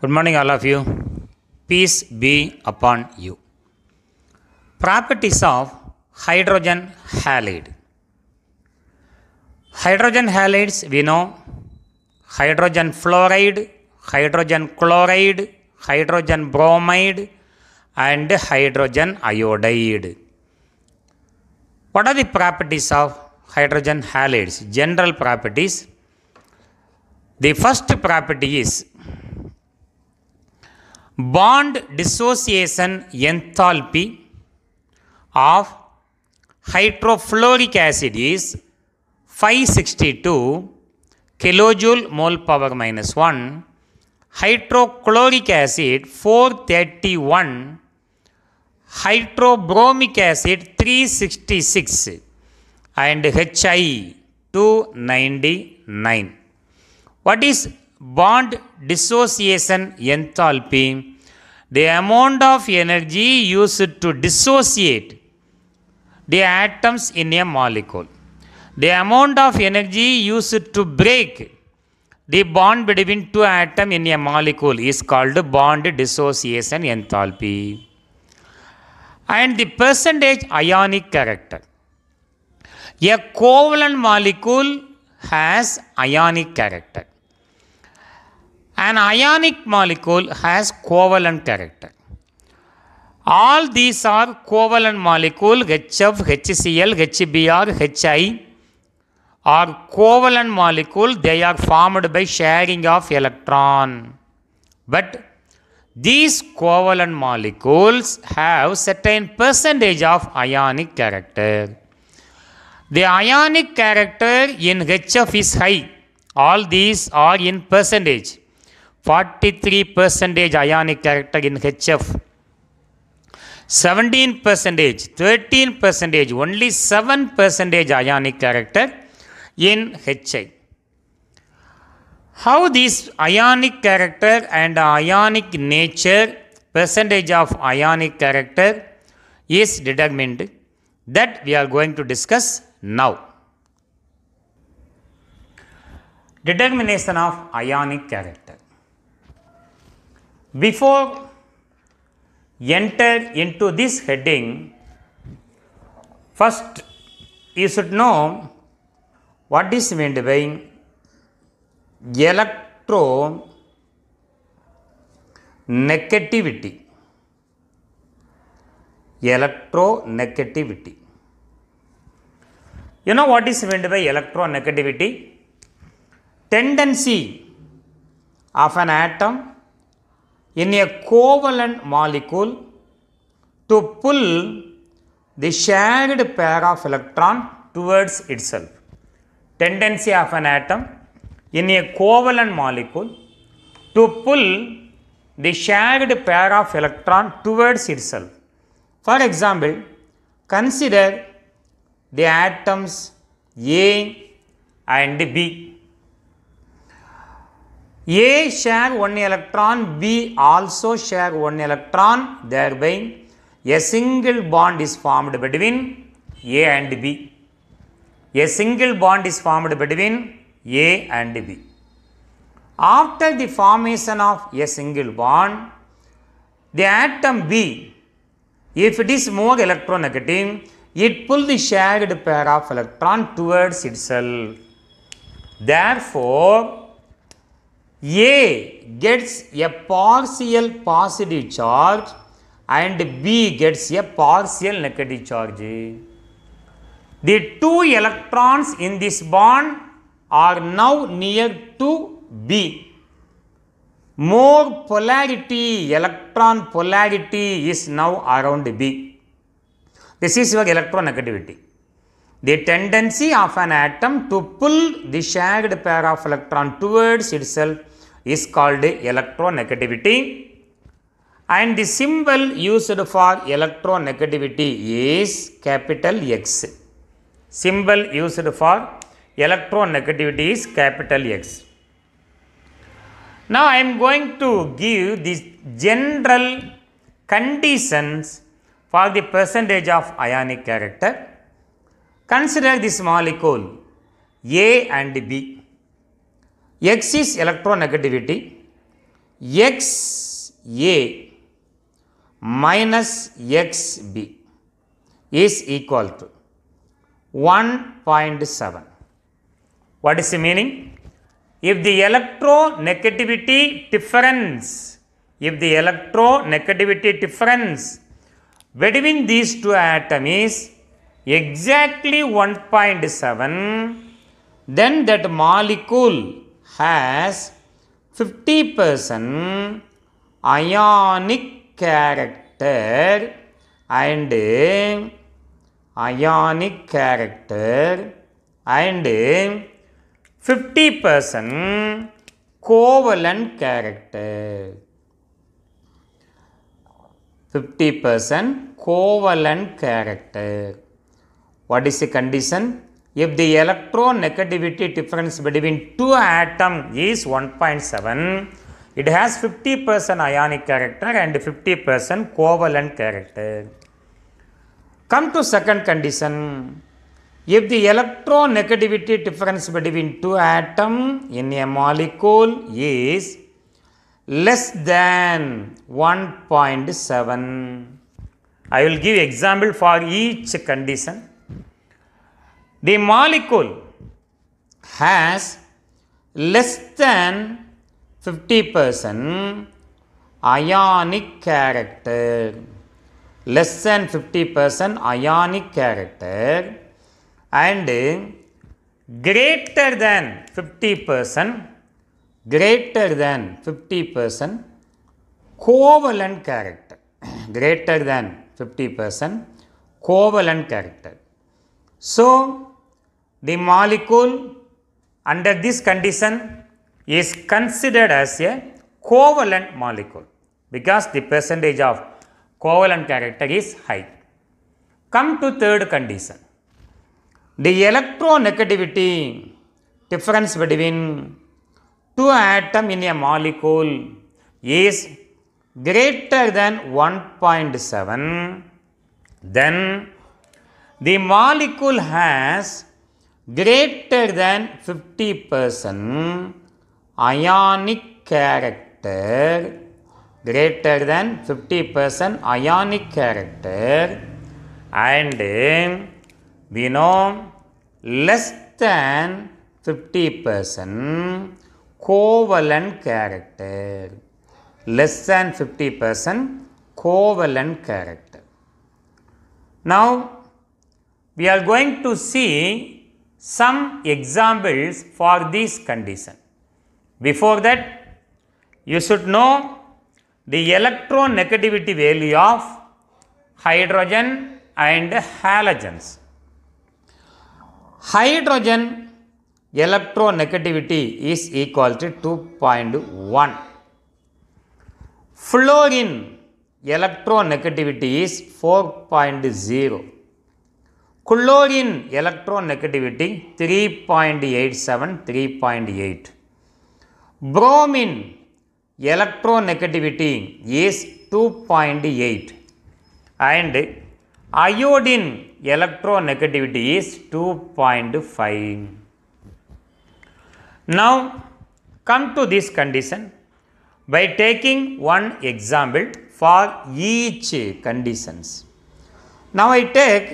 Good morning, all of you. Peace be upon you. Properties of hydrogen halide. Hydrogen halides, we know hydrogen fluoride, hydrogen chloride, hydrogen bromide, and hydrogen iodide. What are the properties of hydrogen halides? General properties. The first property is bond dissociation enthalpy of hydrofluoric acid is 562 kilojoule mole power minus 1 hydrochloric acid 431 hydrobromic acid 366 and HI 299 what is bond dissociation enthalpy the amount of energy used to dissociate the atoms in a molecule the amount of energy used to break the bond between two atoms in a molecule is called bond dissociation enthalpy and the percentage ionic character a covalent molecule has ionic character an ionic molecule has covalent character. All these are covalent molecule HF, HCl, HBr, HI are covalent molecule. They are formed by sharing of electron. But these covalent molecules have certain percentage of ionic character. The ionic character in HF is high. All these are in percentage. 43 percentage ionic character in HF. 17 percentage, 13 percentage, only 7 percentage ionic character in HI. How this ionic character and ionic nature, percentage of ionic character is determined that we are going to discuss now. Determination of ionic character. Before enter into this heading, first you should know what is meant by electro negativity. negativity. You know what is meant by negativity? Tendency of an atom in a covalent molecule to pull the shared pair of electron towards itself. Tendency of an atom in a covalent molecule to pull the shared pair of electron towards itself. For example, consider the atoms A and B a share one electron, B also share one electron, thereby a single bond is formed between A and B. A single bond is formed between A and B. After the formation of a single bond, the atom B, if it is more electronegative, it pulls the shared pair of electron towards itself. Therefore, a gets a partial positive charge and B gets a partial negative charge. The two electrons in this bond are now near to B. More polarity, electron polarity is now around B. This is your electronegativity. The tendency of an atom to pull the shared pair of electron towards itself is called electronegativity and the symbol used for electronegativity is capital X. Symbol used for electronegativity is capital X. Now, I am going to give the general conditions for the percentage of ionic character. Consider this molecule A and B. X is electronegativity, X A minus X B is equal to 1.7. What is the meaning? If the electronegativity difference, if the electronegativity difference between these two atoms is exactly 1.7, then that molecule has 50% ionic character and ionic character and 50% covalent character. 50% covalent character. What is the condition? if the electronegativity difference between two atom is 1.7 it has 50% ionic character and 50% covalent character come to second condition if the electronegativity difference between two atom in a molecule is less than 1.7 i will give example for each condition the molecule has less than 50 percent ionic character less than 50 percent ionic character and greater than 50 percent greater than 50 percent covalent character greater than 50 percent covalent character so the molecule under this condition is considered as a covalent molecule because the percentage of covalent character is high. Come to third condition. The electronegativity difference between two atoms in a molecule is greater than 1.7 then the molecule has greater than 50 percent ionic character greater than 50 percent ionic character and eh, we know less than 50 percent covalent character less than 50 percent covalent character now we are going to see some examples for this condition. Before that, you should know the electronegativity value of hydrogen and halogens. Hydrogen electronegativity is equal to 2.1. Fluorine electronegativity is 4.0. Collodion electronegativity 3.87, 3.8. Bromine electronegativity is 2.8 and iodine electronegativity is 2.5. Now come to this condition by taking one example for each conditions. Now I take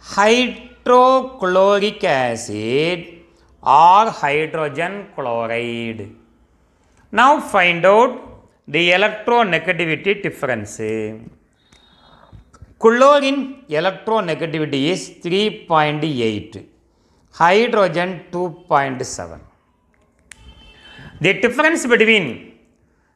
hydrochloric acid or hydrogen chloride. Now find out the electronegativity difference. Chlorine electronegativity is 3.8, hydrogen 2.7. The difference between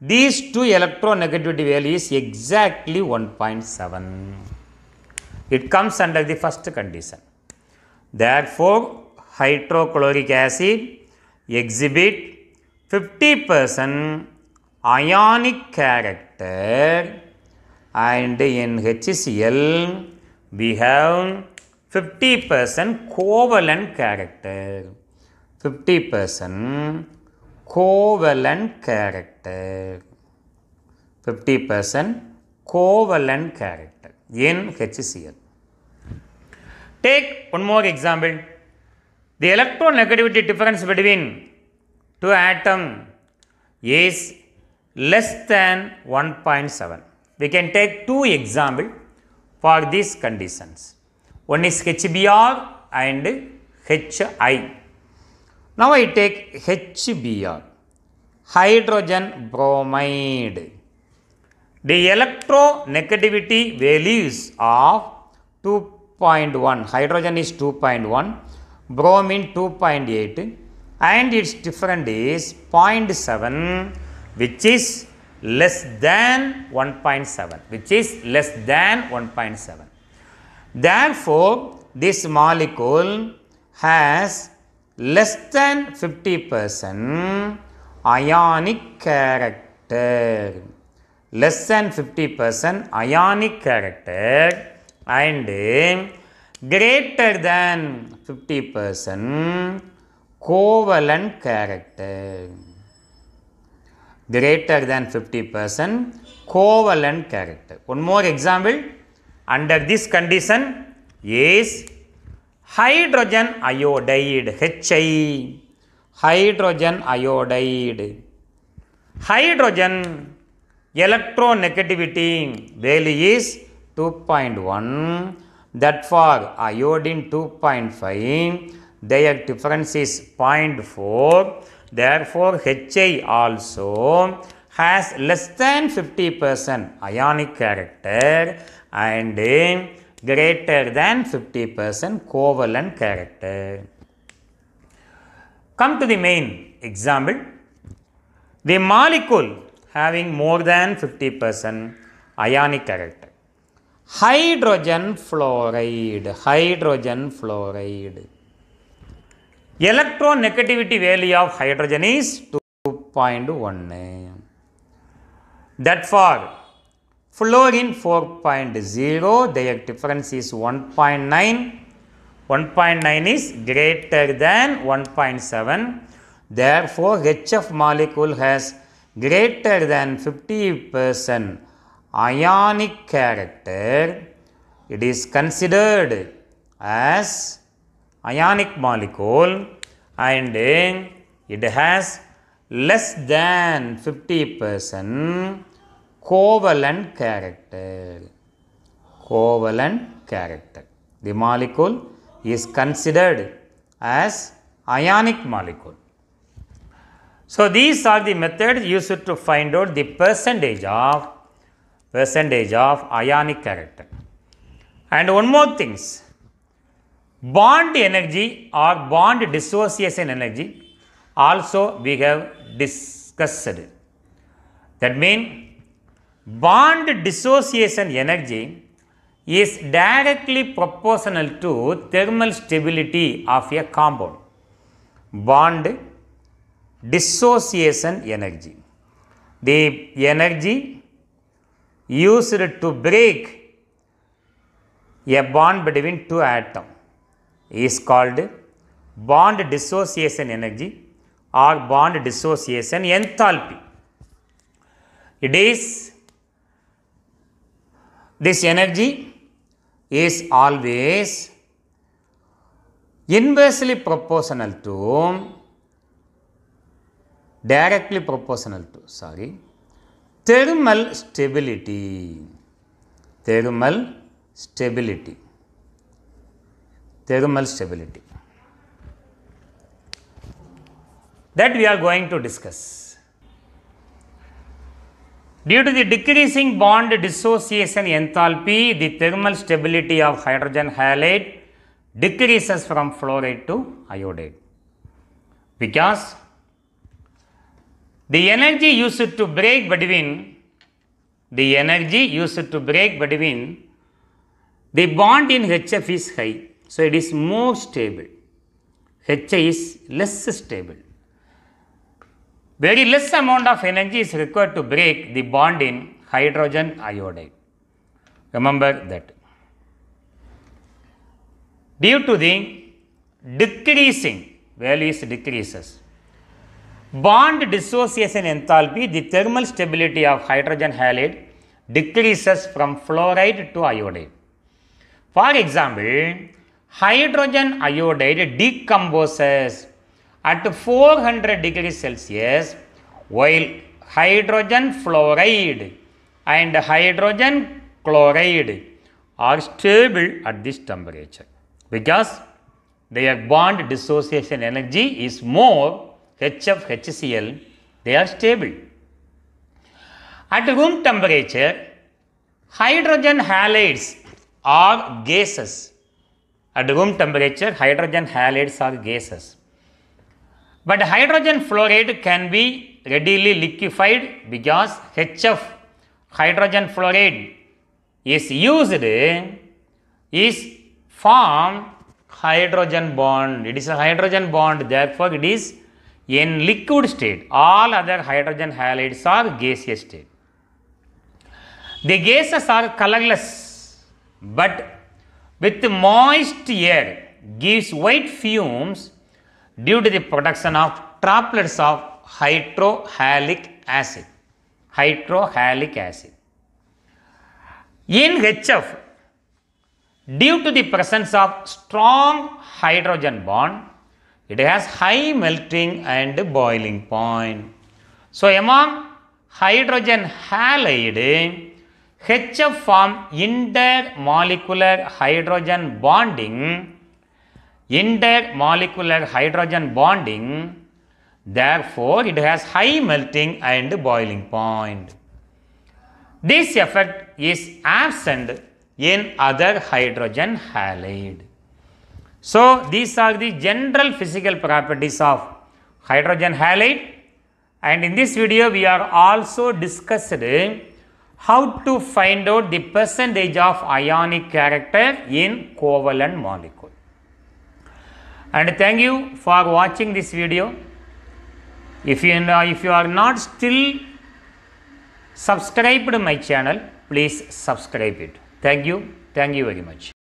these two electronegativity values is exactly 1.7. It comes under the first condition. Therefore, hydrochloric acid exhibit 50% ionic character and in HCl we have 50% covalent character. 50% covalent character. 50% covalent character in HCl. Take one more example. The electronegativity difference between two atoms is less than 1.7. We can take two examples for these conditions. One is HBr and HI. Now I take HBr, hydrogen bromide. The electronegativity values of 2.1, hydrogen is 2.1, bromine 2.8 and its different is 0.7 which is less than 1.7 which is less than 1.7. Therefore, this molecule has less than 50 percent ionic character less than 50% ionic character and greater than 50% covalent character. Greater than 50% covalent character. One more example. Under this condition is hydrogen iodide HI. Hydrogen iodide. Hydrogen Electronegativity value is 2.1 that for iodine 2.5 their difference is 0.4 therefore HI also has less than 50% ionic character and eh, greater than 50% covalent character. Come to the main example. The molecule having more than 50% ionic character. Hydrogen fluoride, hydrogen fluoride. Electronegativity value of hydrogen is 2.1. That for fluorine 4.0, their difference is 1.9. 1.9 is greater than 1.7. Therefore, HF molecule has greater than 50 percent ionic character, it is considered as ionic molecule and it has less than 50 percent covalent character. Covalent character. The molecule is considered as ionic molecule. So, these are the methods used to find out the percentage of percentage of ionic character. And one more things, bond energy or bond dissociation energy also we have discussed. That means bond dissociation energy is directly proportional to thermal stability of a compound. Bond dissociation energy. The energy used to break a bond between two atoms is called bond dissociation energy or bond dissociation enthalpy. It is this energy is always inversely proportional to directly proportional to, sorry, thermal stability, thermal stability, thermal stability that we are going to discuss. Due to the decreasing bond dissociation enthalpy, the thermal stability of hydrogen halide decreases from fluoride to iodide because the energy used to break between the energy used to break between the bond in HF is high. So, it is more stable. HF is less stable. Very less amount of energy is required to break the bond in hydrogen iodide. Remember that. Due to the decreasing, is decreases. Bond dissociation enthalpy, the thermal stability of hydrogen halide decreases from fluoride to iodide. For example, hydrogen iodide decomposes at 400 degrees Celsius while hydrogen fluoride and hydrogen chloride are stable at this temperature because their bond dissociation energy is more HF, HCl, they are stable. At room temperature, hydrogen halides are gases. At room temperature, hydrogen halides are gases. But hydrogen fluoride can be readily liquefied because HF, hydrogen fluoride, is used is formed hydrogen bond. It is a hydrogen bond, therefore it is in liquid state. All other hydrogen halides are gaseous state. The gases are colorless but with moist air gives white fumes due to the production of droplets of hydrohalic acid. Hydrohalic acid. In HF, due to the presence of strong hydrogen bond, it has high melting and boiling point. So, among hydrogen halide, HF form intermolecular hydrogen bonding, intermolecular hydrogen bonding, therefore it has high melting and boiling point. This effect is absent in other hydrogen halide. So, these are the general physical properties of hydrogen halide and in this video we are also discussed how to find out the percentage of ionic character in covalent molecule. And thank you for watching this video. If you, know, if you are not still subscribed to my channel, please subscribe it. Thank you. Thank you very much.